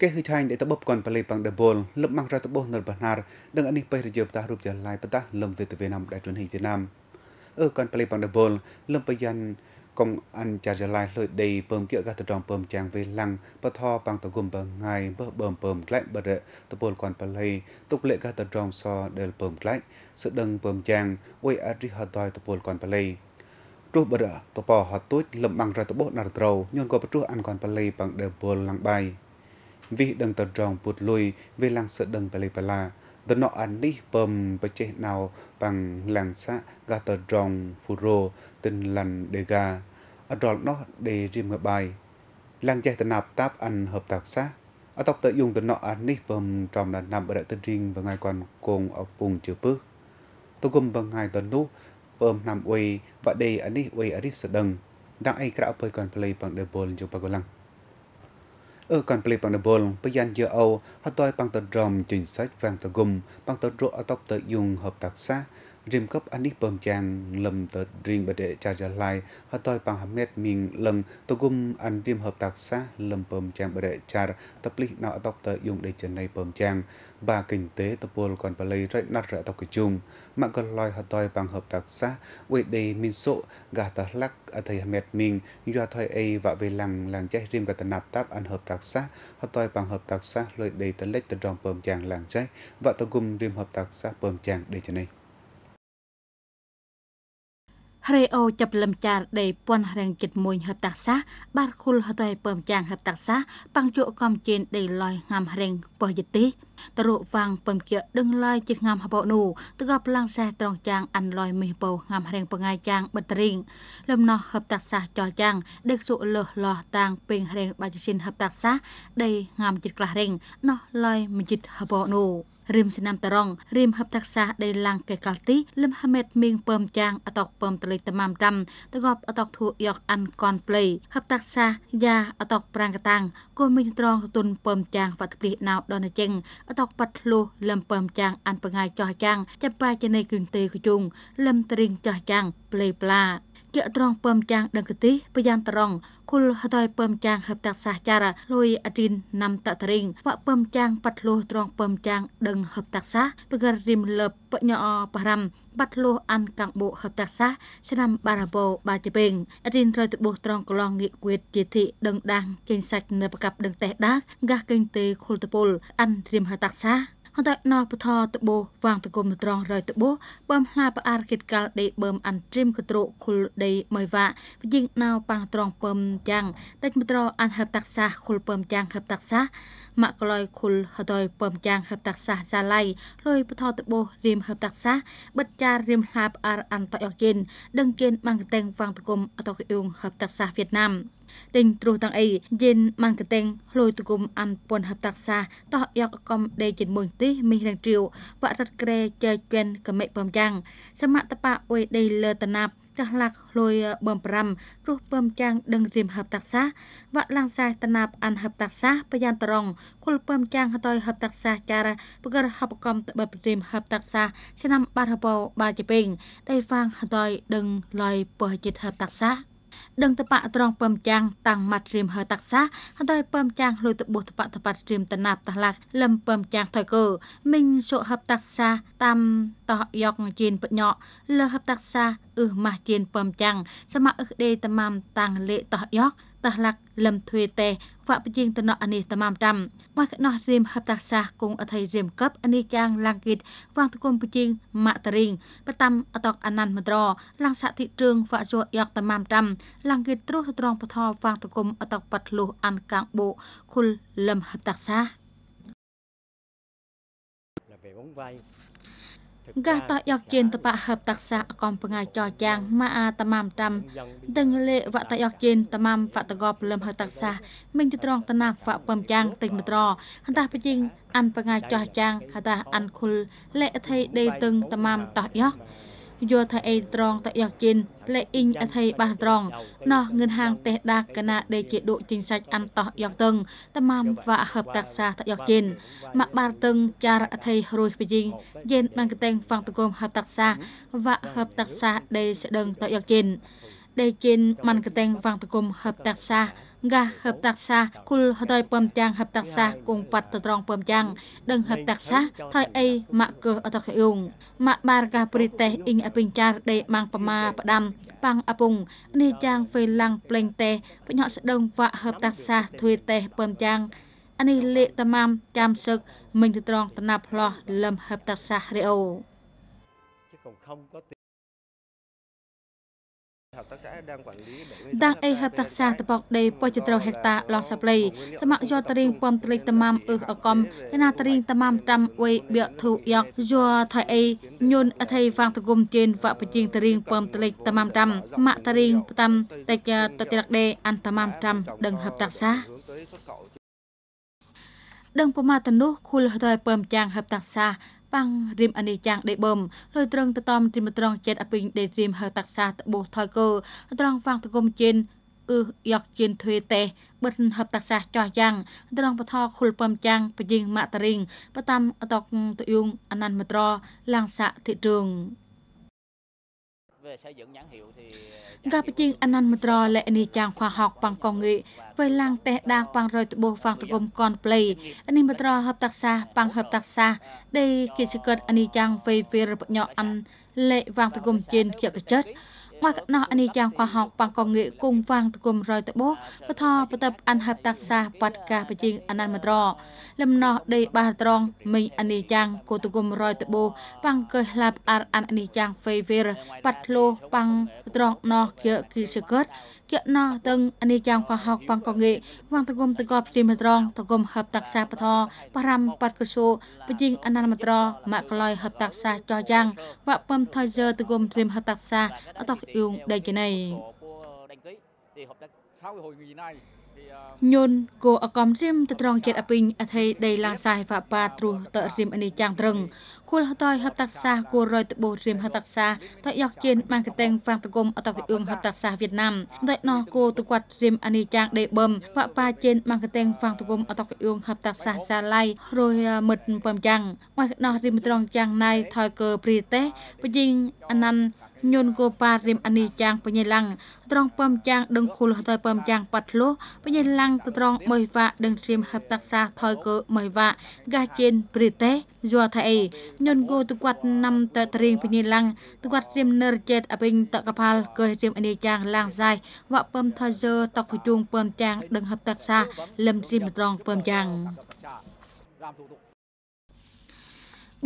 គេហឺឆៃដែលតបកនប្លេប៉ងដបលលឹមម៉ងរតបនៅបណារដឹងអានេះបេះរយបតារូបជាឡាយបតាលឹមវេតវៀតណាមដែលជន់ហីវៀតណាមអឺកនប្លេប៉ងដបលលឹមបយ៉ាងកងអានចារឡាយលុយដីពើមគៀកកតត្រងពើមចាំងវេឡាំងបថប៉ងតគុំបងងាយបើបើមពើមក្លែកបរតពលកនប្លេទុកលេកតត្រងសដែលពើមក្លែកសដឹងពើមចាំងអុយអរិហតយតពលកនប្លេ្រោះបរតបហតូចលំបាំងរតបោណារត្រូញនក៏ប្រទោះអានកនបលីបាំងដើបុលឡាំងបាយវិដឹងតរងពុតលុយវាឡាំងសដឹងបលិបឡាដណអាននេះពំបចេះណៅបាំងឡាំងសាកាតរងហ្វូរ៉ូទិនឡាន់ដេកា អត់ដល់ណោះដេរៀមកបាយឡាំងចេះតណាប់តាប់អានហបតាក់សាអត់តបតយងដណអាននេះពំចំដល់ណាប់រតរីងបងឯកនគងអពុងជើពឹសតគុំបងឯតនោះពំណាំអ៊ុយវ៉ដេអានេះអ៊ុយអរិសដឹងដាក់អីក្រៅអពុយកនផ្លេបងដេបុលជបកលាំង ở còn plei bằng bol bayan giờ âu họ tôi bằng tờ rồng chính sách vàng tờ gum bằng tờ rộ ở tóc tờ dùng hợp tác xã rim cấp anh Anik Bom chàng lầm tờ riêng Bật Đệ Cha Gia Lai và tôi bằng hàm mét mình lần tôi cùng anh Dream Hợp tác xã lầm Bom chàng Bật Đệ Cha tập lý nào tóc tờ dùng để chân này Bom chàng và kinh tế tập buồn còn bà lấy rách nát rạ tóc cái chung mạng còn loài hạt tôi bằng hợp tác xã quê đề minh sộ gà tờ lắc ở thầy hàm mét mình do thôi ấy và về làng làng cháy rim gà tờ nạp táp anh hợp tác xã hạt tôi bằng hợp tác xã lời đề tờ lệch tờ rong Bom chàng làng cháy và tôi cùng rim Hợp tác xã Bom chàng để chân này រេអូចាប់លំចារដេពាន់រៀងចិត្តមួយហបតាសាបាត់ខុលហតៃពើមចាងហបតាសាប៉ាំងជក់កំជេនដេឡយងាំរៀងប៉យទេតរុវាងពំជាដឹងឡាយជាងាំហបោនូតកប្លាំងសេះត្រង់ចាងអាន់ឡយមេពោងាំរៀងបងាយចាងបិទរៀងលំណោះហបតាសាចលចាង ដេកសុលឺលោះតាង ពេងរៀងបាជិនហបតាសាដេងាំចិត្តក្លះរៀងណោះឡយមជិតហបោនូរៀមស្នាមតរងរៀមហឹបតាក់សាដេឡាំងកេះកាល់ទីលឹមហាមេតមីងពើមចាងអតកពើមតលេតម៉ាំដាំតកបអតកធូយកអាន់កនប្លេហឹបតាក់សាយ៉ាអតកប្រាំងកតាំងគូមីងត្រងទុនពើមចាងវត្តព្រិះណៅដល់ចេងអតកប៉ាត់ធ្លុះលឹមពើមចាងអាន់បងាយចោះចាងចាំបាយចនៃគឹងទេគជុងលឹមត្រិងចោះចាងប្លេប្លាជាត្រង់ពើមចាងដឹងកទីប្រយ៉ាងត្រង់គុលហតយពើមចាងហឹបតាក់សាសចារលុយអទីនណាំតតរិងវៈពើមចាងបាត់លោះត្រង់ពើមចាងដឹងហឹបតាក់សាប្រករិមលឹបបញ្ញាអបរំបាត់លោះអានកាំងបុហឹបតាក់សាឆ្នាំបារាបោបាជពេងអទីនត្រូវត្បោះត្រង់កឡងងាកគួតជាធិដឹងដាងចេញសាច់នៅប្រកັບដឹងតេះដាកះកេងទេខុលតពុលអានត្រៀមហឹបតាក់សាអន្តណោបថតបោវាងតគុំត្រងរយតបោបំផ្លាប្រអារគិតកាលដេបើមអាន់ត្រីមគត្រខុលដេមួយវ៉ាយិងណៅប៉ាត្រងពឹមយ៉ាងតិចមត្រអាន់ហឹបតាក់សាខុលពឹមយ៉ាងហឹបតាក់សាម៉ាក់ក្លយខុលហតយពឹមយ៉ាងហឹបតាក់សាសាឡៃលុយបថតបោរៀមហឹបតាក់សាបិទចារៀមផ្លាប្រអារអាន់តយកជិនដឹងជិនបាំងកតែងវាងតគុំអតកយងហឹបតាក់សាវៀតណាមដេញទ្រុសទាំងអីយិនម៉ានកតេងលុយទុគុំអានពុនហបតាក់សាតោះយកកំដេជិនមួយទីមីរាំងជ្រាវវរតក្រេចើជិនកមិបំយ៉ាងសមតបៈអុយដេលើតណាប់ចាស់ឡាក់លុយបំ5ព្រោះពំចាំងដឹងរៀមហបតាក់សាវាក់ឡាំងសាតណាប់អានហបតាក់សាប្រយ៉ាងត្រង់គុលពំចាំងហតយហបតាក់សាចារប្រកហបកំតបបរៀមហបតាក់សាឆ្នាំបារហបោបាជាពេងដៃហ្វាងហតយដឹងលុយពើចិត្តហបតាក់សាដឹងតបៈត្រង់ពឹមចាំងតាំងម៉ាត់ជ្រាមហើតាក់សាហើយពឹមចាំងលុយតបុតបៈតបៈជ្រាមតណាប់តឡាក់លឹមពឹមចាំងថយកូមិញសុហបតាក់សាតាំតោះយកជៀនបញោលឺហបតាក់សាអ៊ឺម៉ាស់ជៀនពឹមចាំងសមអ៊ឹកដេតម៉ាំតាំងលេតោះយកតឡាក់លឹមធ្វេតេវ៉ាក់ជាងតណអនេះតម៉ាមតាំមកណោះរៀមហបតាសាគងអថៃរៀមកັບអនេះចាងឡាំងគិតវ៉ាងតគុំពជាងម៉ាក់តរិងបតាំអតកអណាន់មត្រឡាំងសតិជឿងវ៉ាក់ជយកតម៉ាមតាំឡាំងគិតត្រុសត្រង់បថវ៉ាងតគុំអតកបាត់លុះអានកាងបូខុលលឹមហបតាសាកាតយកជៀនតបហបតាក់សាកំពងាយចោចាងម៉ាអាតម៉ាំតាំដឹងលេវតយកជៀនតម៉ាំវតកោពលឹមហតាក់សាមិញទត្រងតណាវៈពំចាងតិចមត្រហតាបជាងអានបងាយចោចាងហតាអានខុលលេអថៃដេតឹងតម៉ាំតោះយកយោថាអេត្រងតយកជិនលេអ៊ីងអថៃបាសត្រងណោះងឿនហាងទេដាកណាដេជាដុជិញសាច់អាន់តោះយកតឹង តម៉ាំវ៉ាហឹបតាក់សាតយកជិនម៉ាក់បារតឹងចារអថៃរួយបយិងយេនបានកតេងហ្វាំងតកុំហឹបតាក់សាវ៉ាហឹបតាក់សាដេស្ដឹងតយកជិនដេជិនម៉ានកតេងហ្វាំងតកុំហឹបតាក់សាងះហឹបតាក់សាគុលហើយពំចាំងហឹបតាក់សាគងប៉ាត់ទៅត្រង់ពំចាំងដឹងហឹបតាក់សាថយអីម៉ាក់កើអត់កយងម៉ាក់បារកាព្រិតេអ៊ីងអពេញចារដេម៉ាំងប្រមាផ្ដាំប៉ាំងអពុងនេះចាំងហ្វេឡាំងផ្លេងតេបញ្ញក់ស្ដងវ៉ាក់ហឹបតាក់សាធួយតេពំចាំងអានេះលេតាម៉ាំចាំសឹកមិញទៅត្រង់តណាប់ផ្លោះលឹមហឹបតាក់សារីអូដាក់អេហបតាសាតបកដេពោចត្រហេកតាឡសប្លេសមយតរៀងពំត្លេកតាមអឺអកំកណាតរៀងតាមតាមវេបៀធុយ៉ាក់យរថៃអេញុនអថៃហ្វាងតគុំជេនវៈបជាងតរៀងពំត្លេកតាមតាមម៉ាក់តរៀងតាមតេចតតិរកដេអន្តតាមតាមដឹងហបតាសាដឹងប្រមាទនោះគុលហតយពំចាងហបតាសាប៉ាំងរីមអានីចាងដេបមលុយត្រង់តតំទីមត្រង់ចិត្តអពេញដេត្រីមហើតាក់សាតប៊ូថយគូត្រង់ហ្វាំងតគុំជិនអឺយកជិនធ្វេតេបិទហបតាសាចោះយ៉ាងត្រង់បថខុលពំចាំងបយិងម៉ាក់តរិងបតាមអតកតយុងអនន្តមត្រឡាងសៈធិជង về xây dựng nhãn hiệu thì gặp ជាងអនន្តមត្រលេខនីចាំងខ្វះហកប៉ងកងងីពេលឡាំងតេះដាងប៉ងរយត្បូងហ្វាងតកុំកនប្លេអនីមត្រហបតាក់សាប៉ងហបតាក់សាដេគិសកតអនីចាំងវេវេរបញ្ញអនលេវាងតកុំជេនជាកចិត្តមកណោះអានេះយ៉ាងខ្វះហកបាងកងងាកគងវាងទគុំរយតបោបថបតបអានហាប់តាក់សាបាត់កាបជាងអនន្តមត្រ លំណោះដេបាត្រង មីអានេះយ៉ាង គូទគុំរយតបោបាងកេះឡាប់អានអានេះយ៉ាងហ្វេវីរបាត់លោបាងត្រងណោះគៀគីសកតកណោះតឹងអានេះយ៉ាងកោហកបងកងេវងតគុំតកព្រីមត្រងតគុំហបតាក់សាបធបរំបតកសោបជីងអណានមត្រម៉ាក់ក្លយហបតាក់សាចោះយ៉ាងវ៉ពំថយសើតគុំត្រៀមហបតាក់សាអតកយងដេចណៃញុនគូអកំរិមទៅត្រង់ជាតិអពីងអថៃដេឡាសាយវ៉ាប៉ាទ្រុសតរិមអនីចាំងត្រឹងគូលហតយហបតាក់សាគូរយតបូរិមហតាក់សាតយកជៀនបានកតេងហ្វាំងតគុំអតកយងហបតាក់សាវៀតណាមតេណោះគូទៅគាត់រិមអនីចាំងដេបឹមវ៉ាប៉ាជៀនបានកតេងហ្វាំងតគុំអតកយងហបតាក់សាសាឡៃរយមិត្តពំចាំងមកណោះរិមត្រង់ចាំងណៃថយកើព្រីទេសបយិងអណាន់ញុនគូប៉ារិមអានីចាងបញ្ញាឡាំងត្រង់ពំចាងដឹងខូលទៅពំចាងប៉ាត់លោបញ្ញាឡាំងទៅត្រង់មួយវ៉ាដឹងត្រៀមហឹបតាក់សាថយកើមួយវ៉ាកាជិនព្រីតេយួរថៃញុនគូទៅគាត់ណាំទៅត្រៀងបញ្ញាឡាំងទៅគាត់ត្រៀមនរចេតអពេញតកផាលកើត្រៀមអានីចាងឡាំងសាយវ៉ាពំថាយើតកជួងពំចាងដឹងហឹបតាក់សាលឹមត្រៀមត្រង់ពំចាងរាមទុកទុក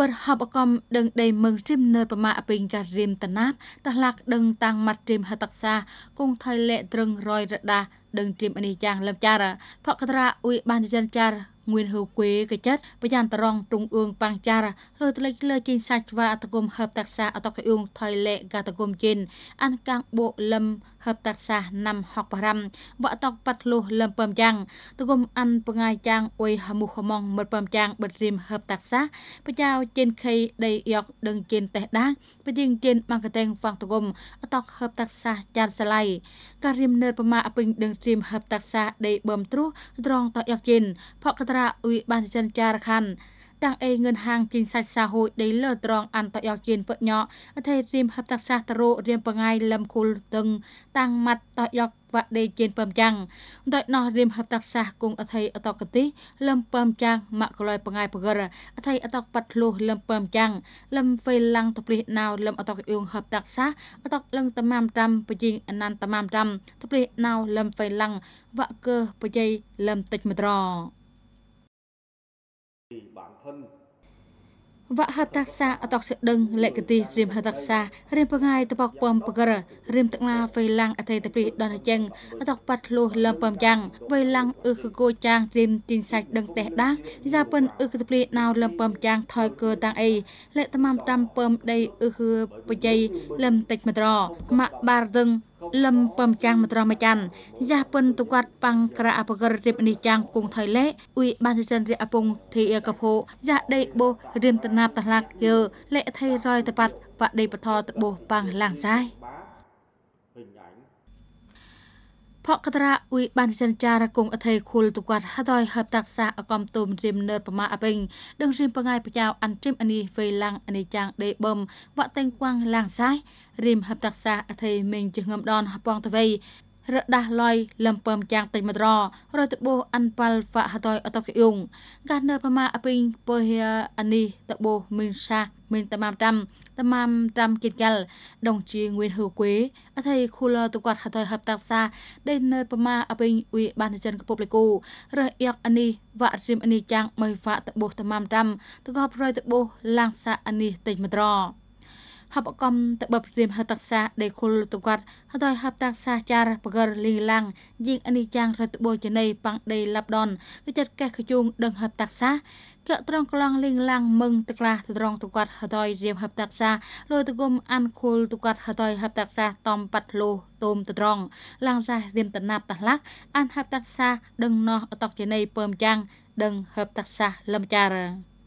បិរហបកំដឹងដេមឹងជិមនឺប្រមាអពេងការៀមតណាបតឡាក់ដឹងតាំងម៉ាត់ជិមហតកសាគងថៃលេត្រឹងរយរដាដឹងជិមអានេះយ៉ាងលំចារផកត្រាអ៊ុយបានចិនចារងឿនហូគេកចិត្តបយ៉ាងតរងទ្រងអឿងប៉ាងចារលើតលេចលើជីនសាច់វ៉ាអតគុំហឹបតាក់សាអតកយងថៃលេកាតគុំជីនអានកាំងបូលឹមហឹបតាក់សាណាំហកបារំវ៉តកប៉ាត់លុះលឹមពំយ៉ាងតគុំអានបងាយចាងអ៊ុយហមុខមងមត់ពំចាងបិទរីមហឹបតាក់សាបចៅជីនខៃដីយកដឹងជីនតេះដាបជាងជីនបាងកតែងហ្វាងតគុំអតកហឹបតាក់សាចានសាឡៃការរៀមនើបប្រមាអពេញដឹងរីមហឹបតាក់សាដីបំត្រុសត្រង់តយកជីនផកកត្រារ៉ាអ៊ុយបានចិនចារខាន់តាំងអេងឿនហាងគិញសាច់សាហូចដីលើត្រង់អានតយកជៀនពញអធិរិមហបតាក់សាសតរោរៀមបងាយលឹមគុលតឹងតាំងម៉ាត់តយកវ៉ាដេជៀនពំចាំងដូចនោះរៀមហបតាក់សាសគងអធិអតកតិលឹមពំចាំងម៉ាក់កលយបងាយបករអធិអតកបាត់ធ្លុះលឹមពំចាំងលឹមវេឡាំងតព្រិះណៅលឹមអតកយងហបតាក់សាសអតកលឹងតមាំតាំបជាងអណានតមាំតាំតព្រិះណៅលឹមវេឡាំងវ៉ាកើបជាយលឹមតិចមត្រវហតសាអតកសដឹងលេខទីរៀមហតសារៀមបងាយតបកពំបកររៀមតឡាវៃឡាំងអធិតព្រីដនចឹងអតកបាត់លុះលំពំយ៉ាងវៃឡាំងអឺកកូចាងរៀមទីនសាច់ដឹងតេះដាយ៉ាពិនអឺកតព្រីណៅលំពំយ៉ាងថយកើតាំងអីលេខតាមតាមពំដីអឺបជ័យលំតិចមត្រម៉ាក់បារដឹងលំពំចាំងមត្រមចាំយ៉ាពិនទុគាត់ប៉ាំងក្រាអបកររិបនេះចាំងគង់ថៃលេអ៊ុយបានចិនរិអពងធីអកភោយ៉ាដេបោរៀមតណាបតឡាក់យើលេថៃរយតប៉ាត់បដេបថតបោះប៉ាំងឡាងសាយផកកត្រាអ៊ុយបានចនចារកងអធិខុលទុគាត់ហដោយហបតាក់សាអកំទុំរៀមនឺតប្រមាអពេញដឹងរៀមបងាយប្រចៅអានត្រីមអានីវេឡាំងអានីចាងដេបំវ៉ាក់តេងគួងឡាំងសាយរៀមហបតាក់សាអធិមេងជងំដនហបងតវៃរដាស់លយលំពើមយ៉ាងតិចមត្ររយតបូអាន់ប៉ាល់ហ្វាហតយអតកយង កានប្រមាអពីងពើហេអានីតបូមីនសាមានតមាមតាំតមាមតាំគិតកលដងជាងឿនហឺគួយអថៃខូលតគាត់ហតយហបតាក់សា ដេនើប្រមាអពីងអ៊ុយបានចិនកពុបលីគូរើសអៀកអានីវ៉ារិមអានីចាំងមៃហ្វាតបូតមាមតាំតកបរយតបូឡាងសាអានីតិចមត្រហបកំតបព្រៀមហតសាដេខុលតវត្តហតហបតាសាចារបកលីឡាំងយិងអនីចាងរតបោចណៃប៉ងដេឡាប់ដនកចាត់កេះកជុងដឹងហបតាសាកត្រង់ក្លងលីងឡាំងមឹងតក្លាត្រង់ទុកាត់ហតយរៀមហបតាសាលយតគុំអានខុលទុកាត់ហតយហបតាសា តំប៉ាត់លោទុំតត្រង់ឡាងសារៀមតណាប់តឡាក់អានហបតាសាដឹងណោះអតកចណៃពើមយ៉ាងដឹងហបតាសាលំចារ